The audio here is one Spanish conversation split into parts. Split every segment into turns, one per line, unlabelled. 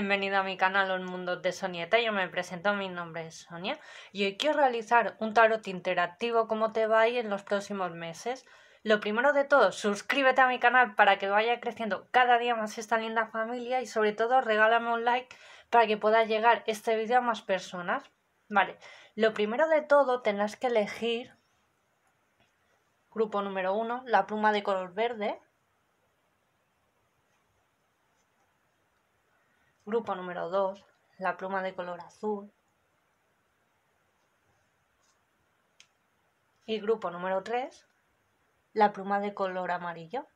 bienvenido a mi canal Los Mundos de Sonieta. Yo me presento, mi nombre es Sonia y hoy quiero realizar un tarot interactivo como te va a ir en los próximos meses. Lo primero de todo, suscríbete a mi canal para que vaya creciendo cada día más esta linda familia y sobre todo regálame un like para que pueda llegar este vídeo a más personas. Vale, lo primero de todo tendrás que elegir grupo número uno, la pluma de color verde, Grupo número 2, la pluma de color azul. Y grupo número 3, la pluma de color amarillo.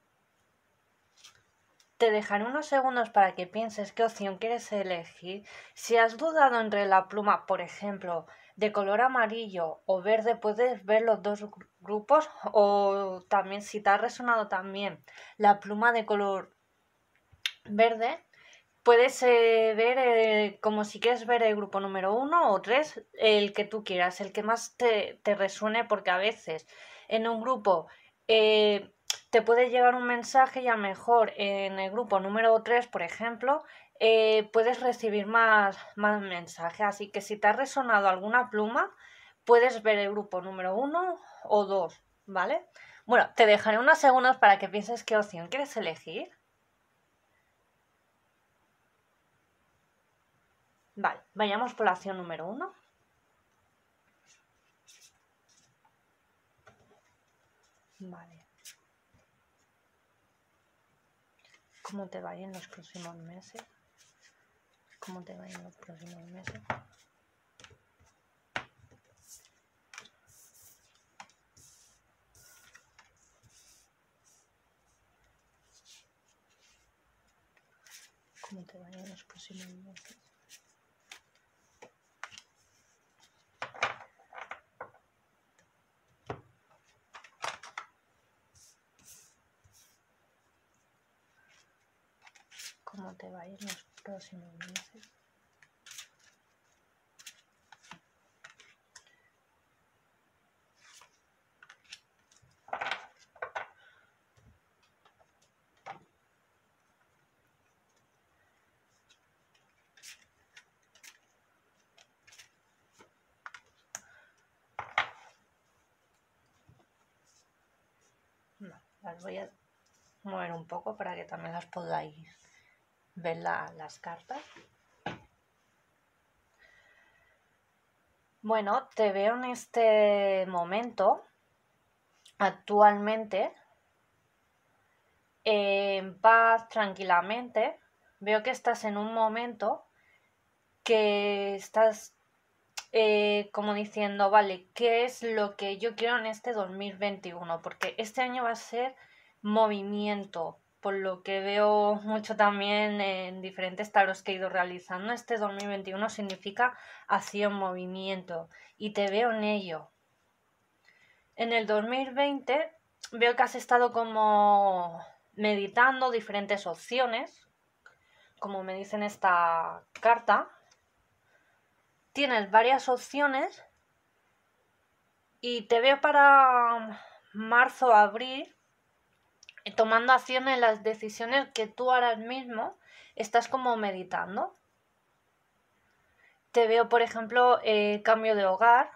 Te dejaré unos segundos para que pienses qué opción quieres elegir. Si has dudado entre la pluma, por ejemplo, de color amarillo o verde, puedes ver los dos grupos o también si te ha resonado también la pluma de color verde, Puedes eh, ver, eh, como si quieres ver el grupo número uno o tres, el que tú quieras, el que más te, resuene, porque a veces en un grupo eh, te puede llegar un mensaje y a lo mejor en el grupo número tres, por ejemplo, puedes recibir más, mensajes. Así que si te ha resonado alguna pluma, puedes ver el grupo número uno o dos, ¿vale? Bueno, te dejaré unos segundos para que pienses qué opción quieres elegir. Vayamos por la acción número uno. Vale. ¿Cómo te va en los próximos meses? ¿Cómo te va en los próximos meses? ¿Cómo te va en los próximos meses? los próximos meses. No, las voy a mover un poco para que también las podáis ver las cartas. Bueno, te veo en este momento, actualmente, en eh, paz, tranquilamente. Veo que estás en un momento que estás eh, como diciendo, vale, ¿qué es lo que yo quiero en este 2021? Porque este año va a ser movimiento, por lo que veo mucho también en diferentes taros que he ido realizando, este 2021 significa acción, movimiento, y te veo en ello. En el 2020 veo que has estado como meditando diferentes opciones, como me dice en esta carta. Tienes varias opciones y te veo para marzo, abril eh, tomando acciones las decisiones que tú ahora mismo estás como meditando. Te veo, por ejemplo, eh, cambio de hogar.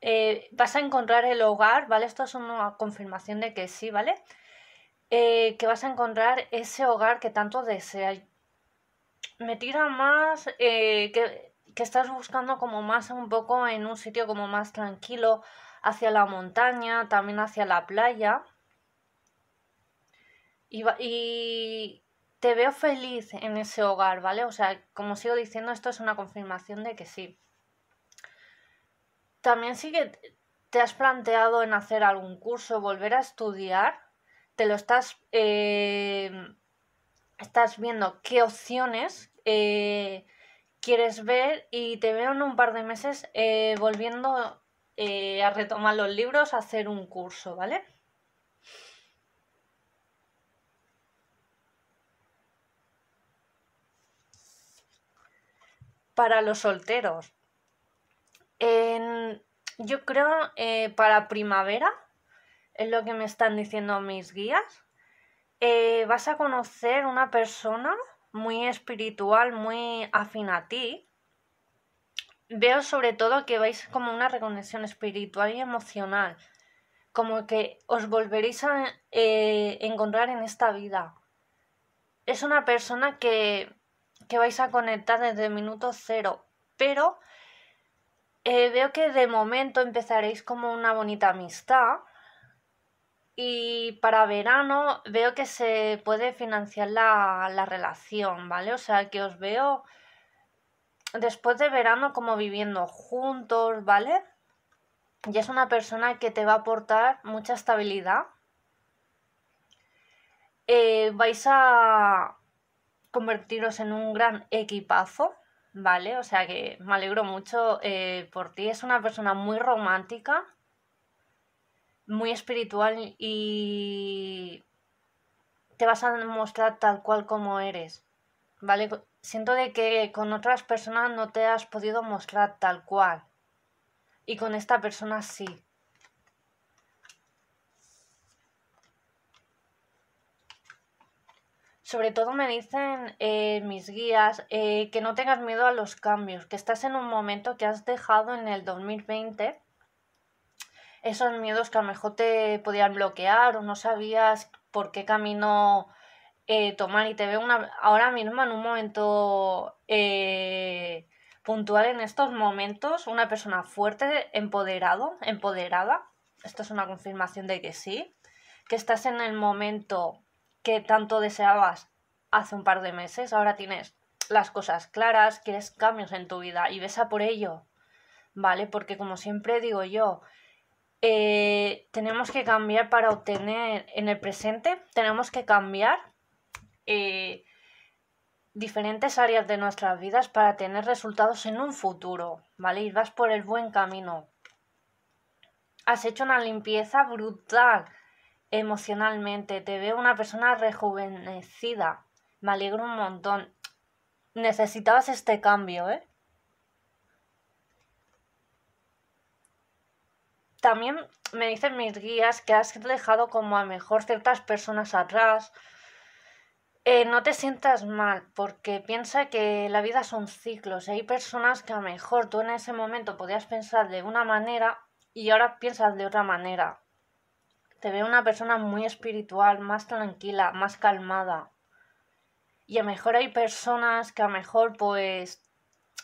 Eh, vas a encontrar el hogar, ¿vale? Esto es una confirmación de que sí, ¿vale? que vas a encontrar ese hogar que tanto deseas. Me tira más que, que estás buscando como más un poco en un sitio como más tranquilo, hacia la montaña, también hacia la playa. Y, te veo feliz en ese hogar, ¿vale? O sea, como sigo diciendo, esto es una confirmación de que sí. También sí que te has planteado en hacer algún curso, volver a estudiar, te lo estás, eh, estás viendo qué opciones eh, quieres ver y te veo en un par de meses eh, volviendo eh, a retomar los libros, a hacer un curso, ¿vale? Para los solteros, yo creo eh, para primavera, es lo que me están diciendo mis guías, eh, vas a conocer una persona muy espiritual, muy afín a ti, veo sobre todo que vais como una reconexión espiritual y emocional, como que os volveréis a eh, encontrar en esta vida. Es una persona que, que vais a conectar desde el minuto cero, pero eh, veo que de momento empezaréis como una bonita amistad. Y para verano veo que se puede financiar la, la relación, ¿vale? O sea, que os veo después de verano como viviendo juntos, ¿vale? Y es una persona que te va a aportar mucha estabilidad. Eh, vais a convertiros en un gran equipazo, ¿vale? O sea que me alegro mucho eh, por ti. Es una persona muy romántica, muy espiritual y te vas a mostrar tal cual como eres, ¿vale? siento de que con otras personas no te has podido mostrar tal cual. Y con esta persona sí. sobre todo me dicen eh, mis guías eh, que no tengas miedo a los cambios, que estás en un momento que has dejado en el 2020 esos miedos que a lo mejor te podían bloquear o no sabías por qué camino eh, tomar y te veo una, ahora mismo en un momento eh, puntual, en estos momentos, una persona fuerte, empoderado, empoderada. Esto es una confirmación de que sí, que estás en el momento que tanto deseabas hace un par de meses, ahora tienes las cosas claras, quieres cambios en tu vida y besa por ello, ¿vale? Porque como siempre digo yo, eh, tenemos que cambiar para obtener en el presente, tenemos que cambiar eh, diferentes áreas de nuestras vidas para tener resultados en un futuro, ¿vale? Y vas por el buen camino. Has hecho una limpieza brutal emocionalmente, te veo una persona rejuvenecida, me alegro un montón. Necesitabas este cambio, ¿eh? También me dicen mis guías que has dejado como a mejor ciertas personas atrás, eh, no te sientas mal, porque piensa que la vida son ciclos. Hay personas que a lo mejor tú en ese momento podías pensar de una manera y ahora piensas de otra manera. Te veo una persona muy espiritual, más tranquila, más calmada. Y a lo mejor hay personas que a lo mejor pues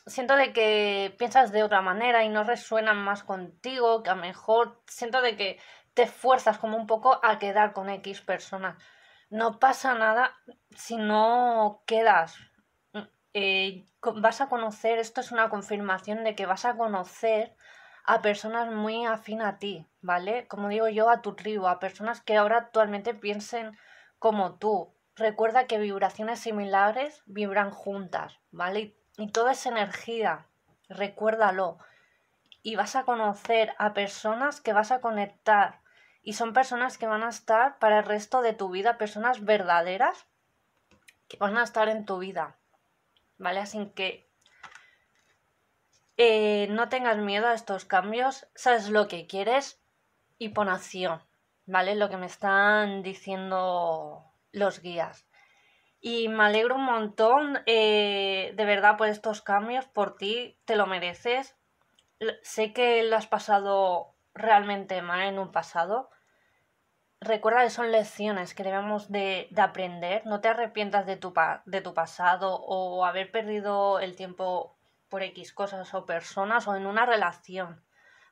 siento de que piensas de otra manera y no resuenan más contigo, que a lo mejor siento de que te fuerzas como un poco a quedar con X personas no pasa nada si no quedas. Eh, vas a conocer, esto es una confirmación de que vas a conocer a personas muy afín a ti, ¿vale? Como digo yo, a tu tribu, a personas que ahora actualmente piensen como tú. Recuerda que vibraciones similares vibran juntas, ¿vale? Y toda esa energía, recuérdalo. Y vas a conocer a personas que vas a conectar y son personas que van a estar para el resto de tu vida, personas verdaderas que van a estar en tu vida, ¿vale? Así que eh, no tengas miedo a estos cambios, sabes lo que quieres y pon acción, ¿vale? Lo que me están diciendo los guías. Y me alegro un montón, eh, de verdad, por estos cambios, por ti, te lo mereces. Sé que lo has pasado realmente mal en un pasado, recuerda que son lecciones que debemos de, aprender. No te arrepientas de tu, de tu pasado o haber perdido el tiempo por X cosas o personas o en una relación,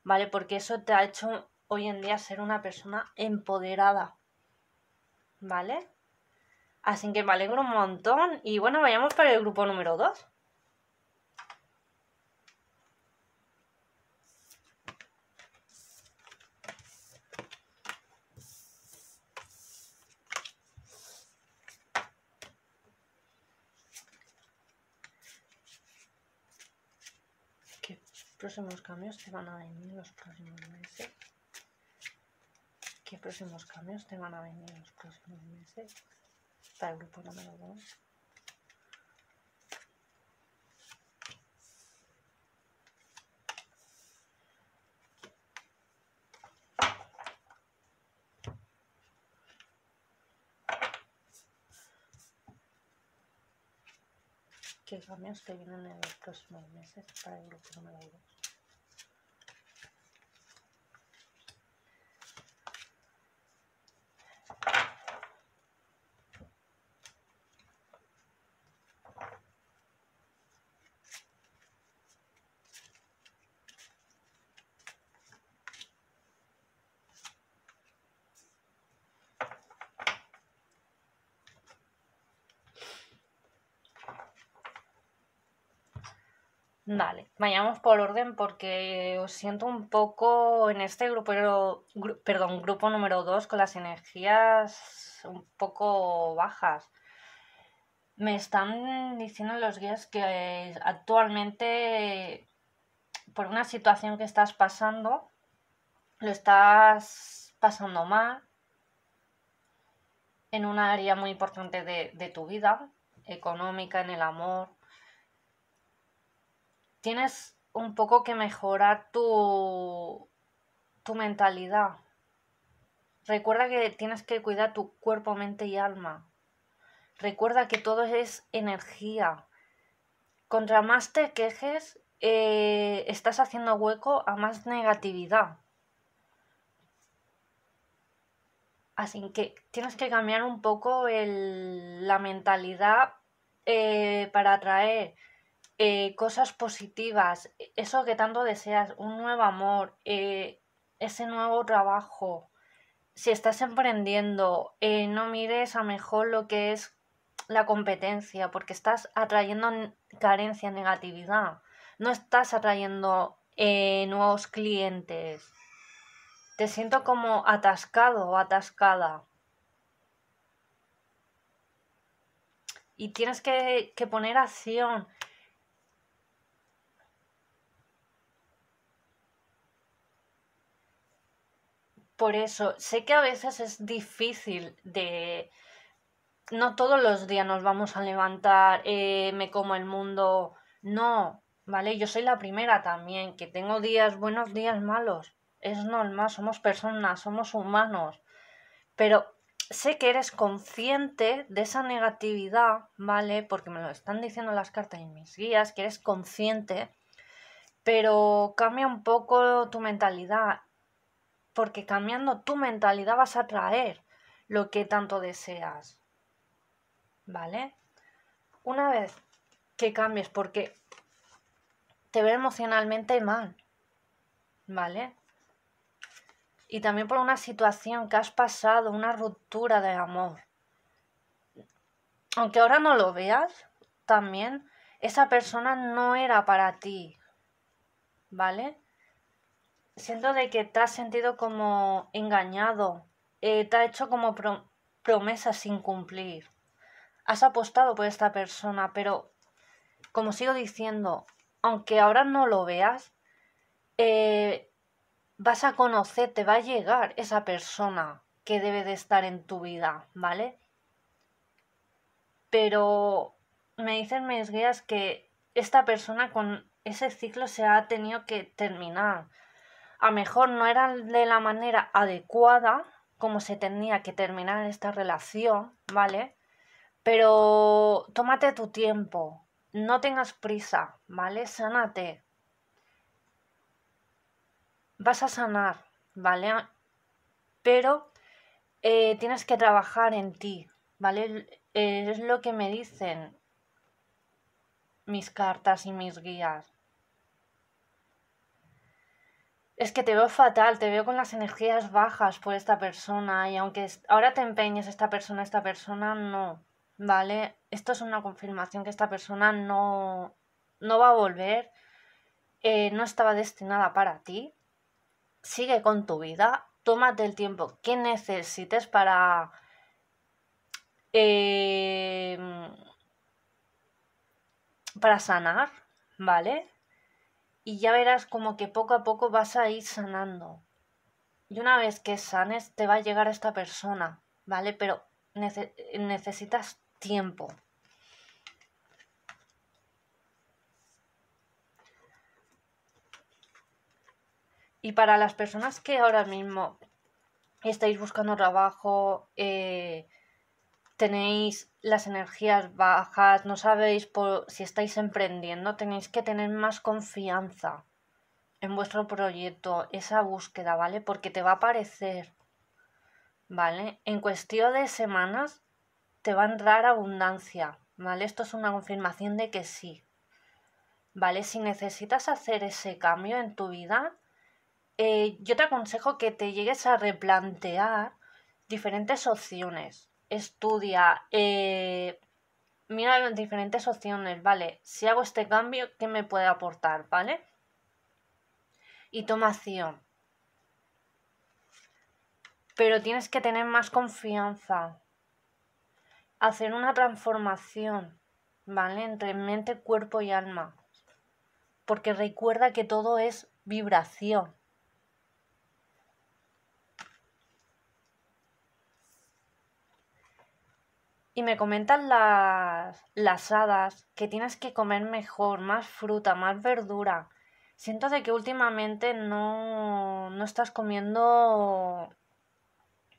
¿vale? Porque eso te ha hecho hoy en día ser una persona empoderada, ¿vale? Así que me alegro un montón y bueno, vayamos para el grupo número 2. próximos cambios te van a venir los próximos meses? ¿Qué próximos cambios te van a venir los próximos meses? Para el grupo número 2. qué cambios te vienen en los próximos meses para el grupo número 2. Vale, vayamos por orden porque os siento un poco en este grupo, perdón, grupo número dos con las energías un poco bajas. Me están diciendo los guías que actualmente por una situación que estás pasando, lo estás pasando mal en un área muy importante de, de tu vida, económica, en el amor tienes un poco que mejorar tu, tu mentalidad. Recuerda que tienes que cuidar tu cuerpo, mente y alma. Recuerda que todo es energía. Contra más te quejes, eh, estás haciendo hueco a más negatividad. Así que tienes que cambiar un poco la mentalidad eh, para atraer eh, cosas positivas, e, eso que tanto deseas, un nuevo amor, eh, ese nuevo trabajo. Si estás emprendiendo, eh, no mires a mejor lo que es la competencia, porque estás atrayendo carencia, negatividad. No estás atrayendo nuevos clientes. Te siento como atascado o atascada. y tienes que, poner acción. Por eso, sé que a veces es difícil de... No todos los días nos vamos a levantar, eh, me como el mundo. No, ¿vale? Yo soy la primera también, que tengo días buenos, días malos. Es normal, somos personas, somos humanos. Pero sé que eres consciente de esa negatividad, ¿vale? Porque me lo están diciendo las cartas y mis guías, que eres consciente, pero cambia un poco tu mentalidad porque cambiando tu mentalidad vas a atraer lo que tanto deseas. ¿Vale? Una vez que cambies, porque te ve emocionalmente mal, ¿vale? Y también por una situación que has pasado, una ruptura de amor. Aunque ahora no lo veas, también esa persona no era para ti, ¿vale? siento de que te has sentido como engañado, eh, te ha hecho como promesa promesas sin cumplir. Has apostado por esta persona, pero como sigo diciendo, aunque ahora no lo veas, eh, vas a conocer, te va a llegar esa persona que debe de estar en tu vida, ¿vale? Pero me dicen mis guías que esta persona con ese ciclo se ha tenido que terminar a mejor no era de la manera adecuada como se tenía que terminar esta relación, ¿vale? Pero tómate tu tiempo, no tengas prisa, ¿vale? Sánate. Vas a sanar, ¿vale? Pero eh, tienes que trabajar en ti, ¿vale? Eh, es lo que me dicen mis cartas y mis guías es que te veo fatal, te veo con las energías bajas por esta persona y aunque ahora te empeñes esta persona, esta persona no, ¿vale? Esto es una confirmación que esta persona no, no va a volver, eh, no estaba destinada para ti, sigue con tu vida, tómate el tiempo que necesites para... Eh, para sanar, ¿vale? y ya verás como que poco a poco vas a ir sanando. Y una vez que sanes, te va a llegar esta persona, ¿vale? Pero necesitas tiempo. Y para las personas que ahora mismo estáis buscando trabajo, eh, tenéis las energías bajas, no sabéis por, si estáis emprendiendo, tenéis que tener más confianza en vuestro proyecto, esa búsqueda, ¿vale? Porque te va a aparecer, ¿vale? En cuestión de semanas te va a entrar abundancia, ¿vale? Esto es una confirmación de que sí, ¿vale? Si necesitas hacer ese cambio en tu vida, eh, yo te aconsejo que te llegues a replantear diferentes opciones, estudia, eh, mira las diferentes opciones, ¿vale? Si hago este cambio, ¿qué me puede aportar, ¿vale? Y toma acción. Pero tienes que tener más confianza. Hacer una transformación, ¿vale? Entre mente, cuerpo y alma. Porque recuerda que todo es vibración. Y me comentan las, hadas que tienes que comer mejor, más fruta, más verdura. Siento de que últimamente no, no estás comiendo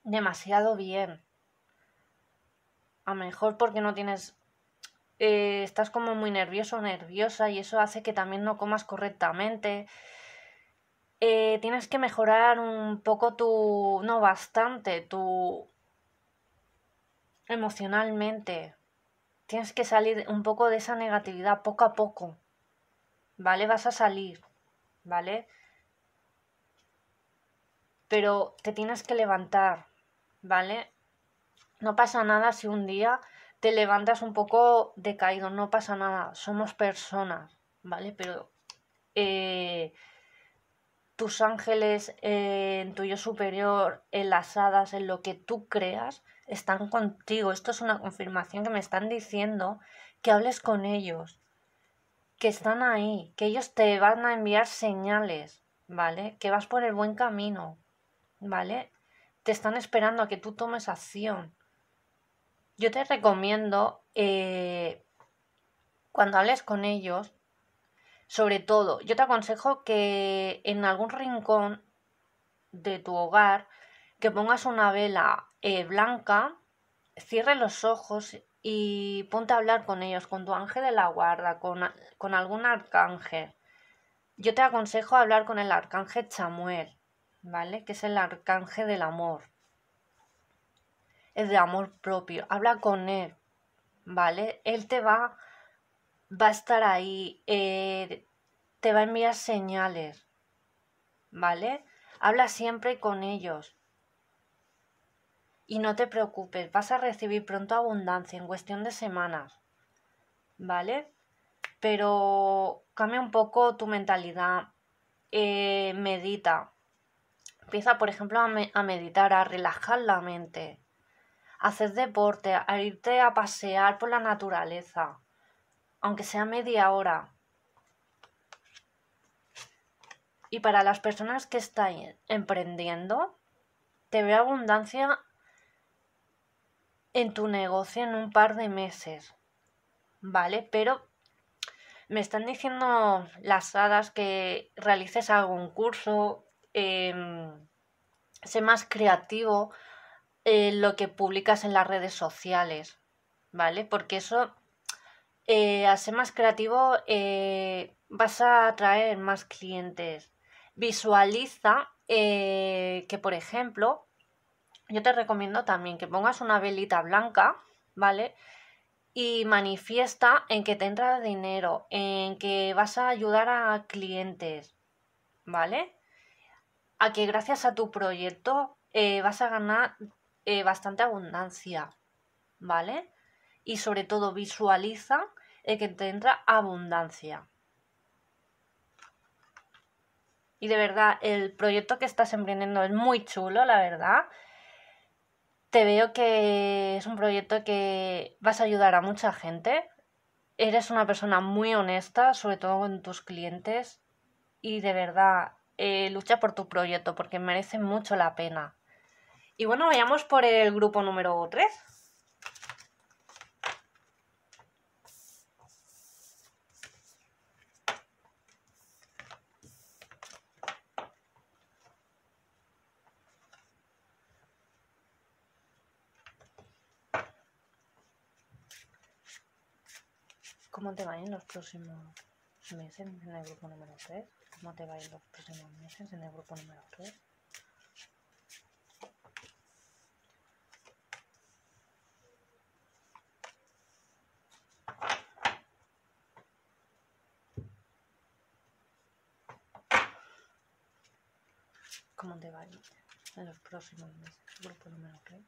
demasiado bien. A lo mejor porque no tienes... Eh, estás como muy nervioso o nerviosa y eso hace que también no comas correctamente. Eh, tienes que mejorar un poco tu... no bastante, tu emocionalmente. Tienes que salir un poco de esa negatividad poco a poco. ¿Vale? Vas a salir. ¿Vale? Pero te tienes que levantar. ¿Vale? No pasa nada si un día te levantas un poco decaído. No pasa nada. Somos personas. ¿Vale? Pero... Eh, tus ángeles, eh, en tu yo superior, en en lo que tú creas, están contigo. Esto es una confirmación que me están diciendo que hables con ellos, que están ahí, que ellos te van a enviar señales, ¿vale? Que vas por el buen camino, ¿vale? Te están esperando a que tú tomes acción. Yo te recomiendo, eh, cuando hables con ellos, sobre todo, yo te aconsejo que en algún rincón de tu hogar, que pongas una vela eh, blanca, cierre los ojos y ponte a hablar con ellos, con tu ángel de la guarda, con, algún arcángel. Yo te aconsejo hablar con el arcángel Chamuel, ¿vale? Que es el arcángel del amor. Es de amor propio. Habla con él, ¿vale? Él te va, va a estar ahí, eh, te va a enviar señales, ¿vale? Habla siempre con ellos. Y no te preocupes, vas a recibir pronto abundancia en cuestión de semanas. ¿Vale? Pero cambia un poco tu mentalidad. Eh, medita. Empieza, por ejemplo, a, meditar, a relajar la mente. A hacer deporte, a irte a pasear por la naturaleza. Aunque sea media hora. Y para las personas que están emprendiendo, te ve abundancia en tu negocio en un par de meses. ¿Vale? Pero me están diciendo las hadas que realices algún curso, em, sé más creativo ...en eh, lo que publicas en las redes sociales, ¿vale? Porque eso, eh, ser más creativo, eh, vas a atraer más clientes. Visualiza eh, que, por ejemplo, yo te recomiendo también que pongas una velita blanca, ¿vale? Y manifiesta en que te entra dinero, en que vas a ayudar a clientes, ¿vale? A que gracias a tu proyecto eh, vas a ganar eh, bastante abundancia, ¿vale? Y sobre todo visualiza en que te entra abundancia. Y de verdad, el proyecto que estás emprendiendo es muy chulo, la verdad te veo que es un proyecto que vas a ayudar a mucha gente. Eres una persona muy honesta, sobre todo con tus clientes. Y de verdad, eh, lucha por tu proyecto porque merece mucho la pena. Y bueno, vayamos por el grupo número 3. ¿Cómo te va en los próximos meses en el grupo número 3? ¿Cómo te va en los próximos meses en el grupo número 3? ¿Cómo te va en los próximos meses? en el Grupo número 3.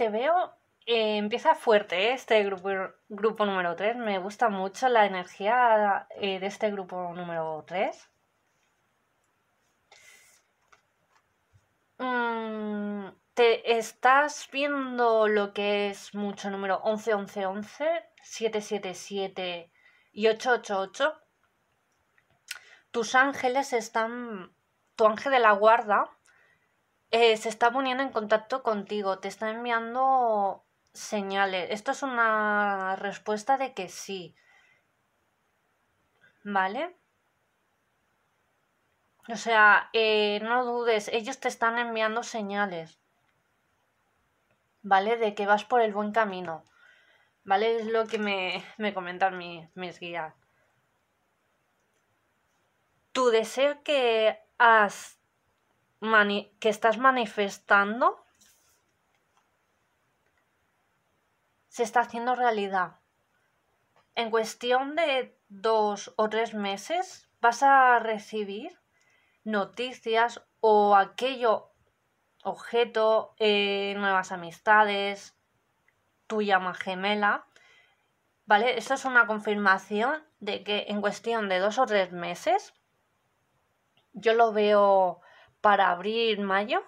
te veo. Eh, empieza fuerte eh, este grupo, grupo número 3. Me gusta mucho la energía eh, de este grupo número 3. Mm, te estás viendo lo que es mucho número 11, 11, 11, 7, 7, 7 y 8, 8, 8 Tus ángeles están. Tu ángel de la guarda eh, se está poniendo en contacto contigo, te está enviando señales. Esto es una respuesta de que sí. ¿Vale? O sea, eh, no dudes, ellos te están enviando señales. ¿Vale? De que vas por el buen camino. ¿Vale? Es lo que me, comentan mis guías. Tu deseo que has que estás manifestando se está haciendo realidad. En cuestión de dos o tres meses vas a recibir noticias o aquello objeto, eh, nuevas amistades, tu llama gemela. ¿Vale? Esto es una confirmación de que en cuestión de dos o tres meses yo lo veo para abril, mayo,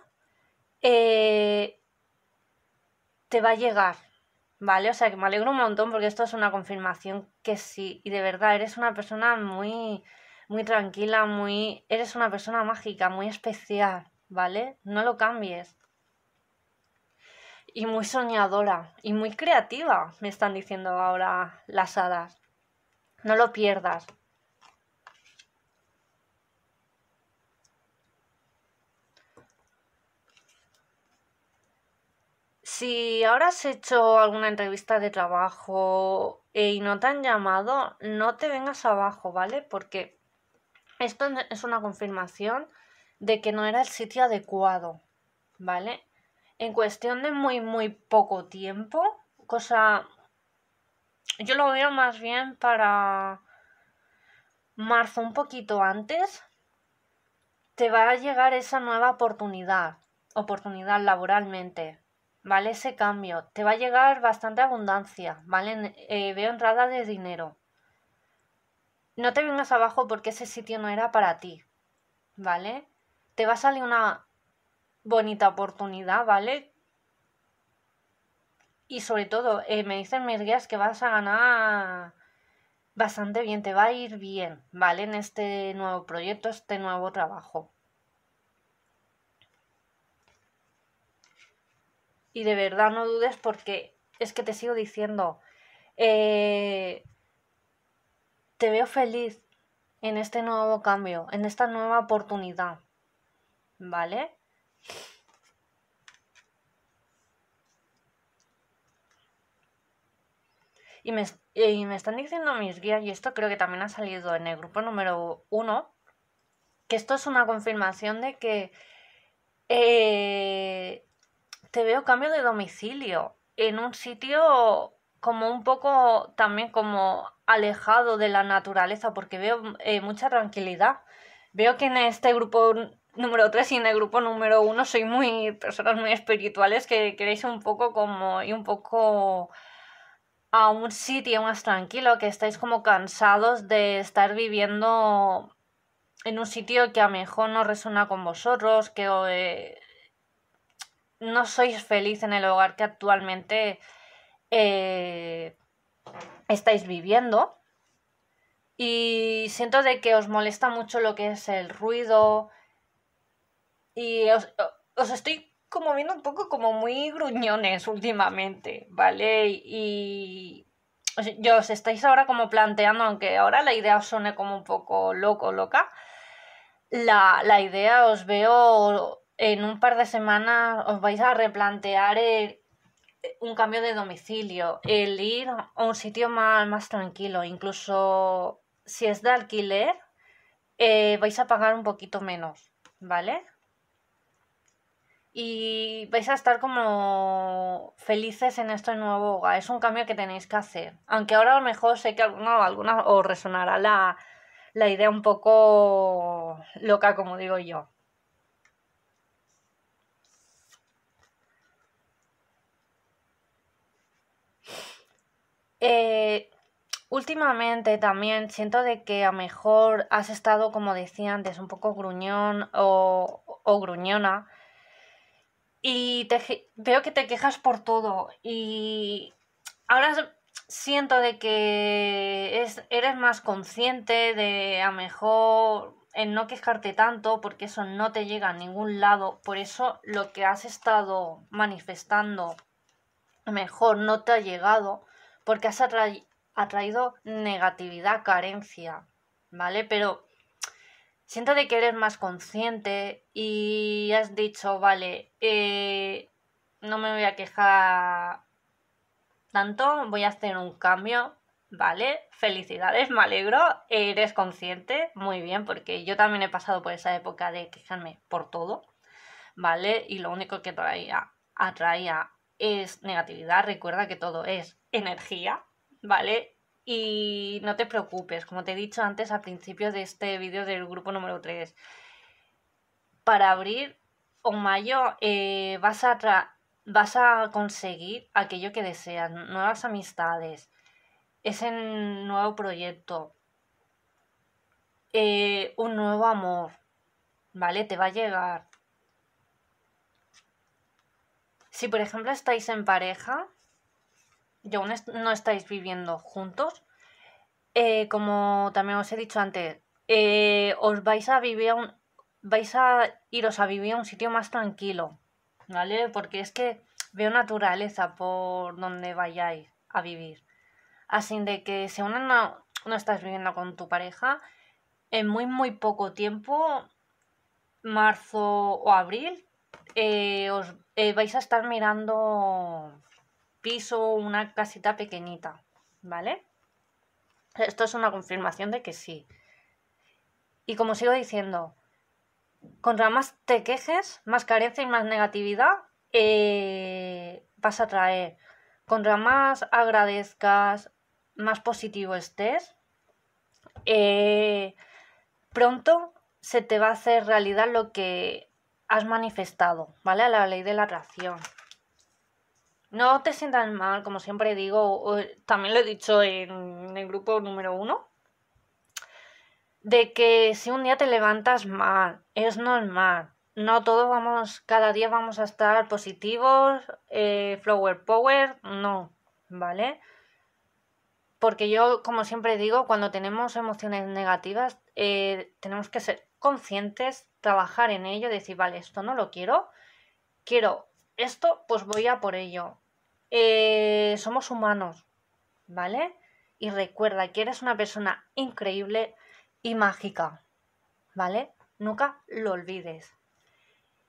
eh, te va a llegar, ¿vale? O sea que me alegro un montón porque esto es una confirmación que sí, y de verdad eres una persona muy, muy tranquila, muy... Eres una persona mágica, muy especial, ¿vale? No lo cambies. Y muy soñadora, y muy creativa, me están diciendo ahora las hadas. No lo pierdas, Si ahora has hecho alguna entrevista de trabajo y no te han llamado, no te vengas abajo, ¿vale? Porque esto es una confirmación de que no era el sitio adecuado, ¿vale? En cuestión de muy, muy poco tiempo, cosa... Yo lo veo más bien para marzo, un poquito antes, te va a llegar esa nueva oportunidad, oportunidad laboralmente, ¿vale? Ese cambio. Te va a llegar bastante abundancia, ¿vale? Eh, veo entrada de dinero. No te vengas abajo porque ese sitio no era para ti, ¿vale? Te va a salir una bonita oportunidad, ¿vale? Y sobre todo, eh, me dicen mis guías que vas a ganar bastante bien, te va a ir bien, ¿vale? En este nuevo proyecto, este nuevo trabajo. y de verdad no dudes porque es que te sigo diciendo, eh, te veo feliz en este nuevo cambio, en esta nueva oportunidad, ¿vale? Y me, están diciendo mis guías, y esto creo que también ha salido en el grupo número uno, que esto es una confirmación de que eh, te veo cambio de domicilio en un sitio como un poco también como alejado de la naturaleza, porque veo eh, mucha tranquilidad. Veo que en este grupo número 3 y en el grupo número 1 soy muy personas muy espirituales que queréis un poco como y un poco a un sitio más tranquilo, que estáis como cansados de estar viviendo en un sitio que a lo mejor no resuena con vosotros, que eh, no sois feliz en el hogar que actualmente eh, estáis viviendo. Y siento de que os molesta mucho lo que es el ruido. Y os, estoy como viendo un poco como muy gruñones últimamente, ¿vale? Y, yo os estáis ahora como planteando, aunque ahora la idea os suene como un poco loco, loca, la, la idea os veo en un par de semanas os vais a replantear eh, un cambio de domicilio, el ir a un sitio más, tranquilo, incluso si es de alquiler, eh, vais a pagar un poquito menos, ¿vale? Y vais a estar como felices en este nuevo hogar. Es un cambio que tenéis que hacer. Aunque ahora a lo mejor sé que alguna, alguna os resonará la idea un poco loca, como digo yo. Eh, últimamente también siento de que a mejor has estado, como decía antes, un poco gruñón o, gruñona. Y veo que te quejas por todo. Y ahora siento de que eres más consciente de a mejor en no quejarte tanto porque eso no te llega a ningún lado. Por eso lo que has estado manifestando mejor no te ha llegado porque has atraído negatividad, carencia, ¿vale? Pero siento de que eres más consciente y has dicho, vale, eh, no me voy a quejar tanto, voy a hacer un cambio, ¿vale? Felicidades, me alegro, eres consciente, muy bien, porque yo también he pasado por esa época de quejarme por todo, ¿vale? Y lo único que traía, atraía es negatividad, recuerda que todo es energía, ¿vale? Y no te preocupes, como te he dicho antes al principio de este vídeo del grupo número 3, para abrir o mayo eh, vas, a vas a conseguir aquello que deseas, nuevas amistades, ese nuevo proyecto, eh, un nuevo amor, ¿vale? Te va a llegar. Si por ejemplo estáis en pareja, y aún no estáis viviendo juntos, eh, como también os he dicho antes, eh, os vais a vivir a un, vais a iros a vivir a un sitio más tranquilo, ¿vale? Porque es que veo naturaleza por donde vayáis a vivir. Así de que si aún no, no estás viviendo con tu pareja, en muy, muy poco tiempo, marzo o abril, eh, os vais a estar mirando piso, una casita pequeñita, ¿vale? Esto es una confirmación de que sí. Y como sigo diciendo, contra más te quejes, más carencia y más negatividad eh, vas a traer. Contra más agradezcas, más positivo estés, eh, pronto se te va a hacer realidad lo que has manifestado, ¿vale? A la ley de la atracción. No te sientas mal, como siempre digo, también lo he dicho en el grupo número uno, de que si un día te levantas mal, es normal. No todos vamos, cada día vamos a estar positivos, eh, flower power, no, ¿vale? Porque yo, como siempre digo, cuando tenemos emociones negativas, eh, tenemos que ser conscientes, trabajar en ello, decir, vale, esto no lo quiero, quiero esto, pues voy a por ello. Eh, somos humanos, ¿vale? Y recuerda que eres una persona increíble y mágica, ¿vale? Nunca lo olvides.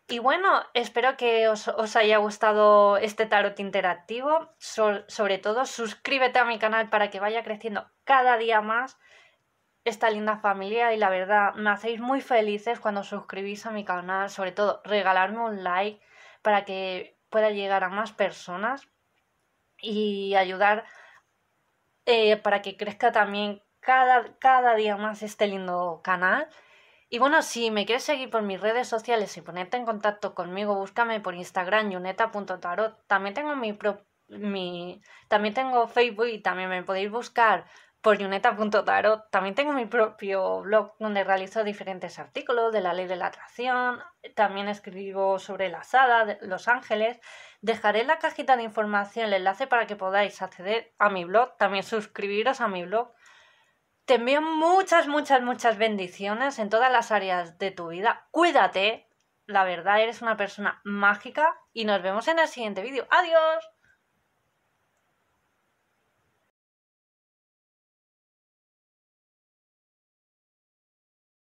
Y bueno, espero que os, haya gustado este tarot interactivo. sobre todo, suscríbete a mi canal para que vaya creciendo cada día más esta linda familia y la verdad me hacéis muy felices cuando suscribís a mi canal, sobre todo regalarme un like para que pueda llegar a más personas y ayudar eh, para que crezca también cada, cada día más este lindo canal. Y bueno, si me quieres seguir por mis redes sociales y ponerte en contacto conmigo, búscame por Instagram, yuneta.tarot. También tengo mi, mi también tengo Facebook y también me podéis buscar por yuneta.taro también tengo mi propio blog donde realizo diferentes artículos de la ley de la atracción, también escribo sobre la Sada, Los Ángeles. Dejaré en la cajita de información el enlace para que podáis acceder a mi blog, también suscribiros a mi blog. Te envío muchas, muchas, muchas bendiciones en todas las áreas de tu vida. Cuídate, la verdad eres una persona mágica y nos vemos en el siguiente vídeo. ¡Adiós!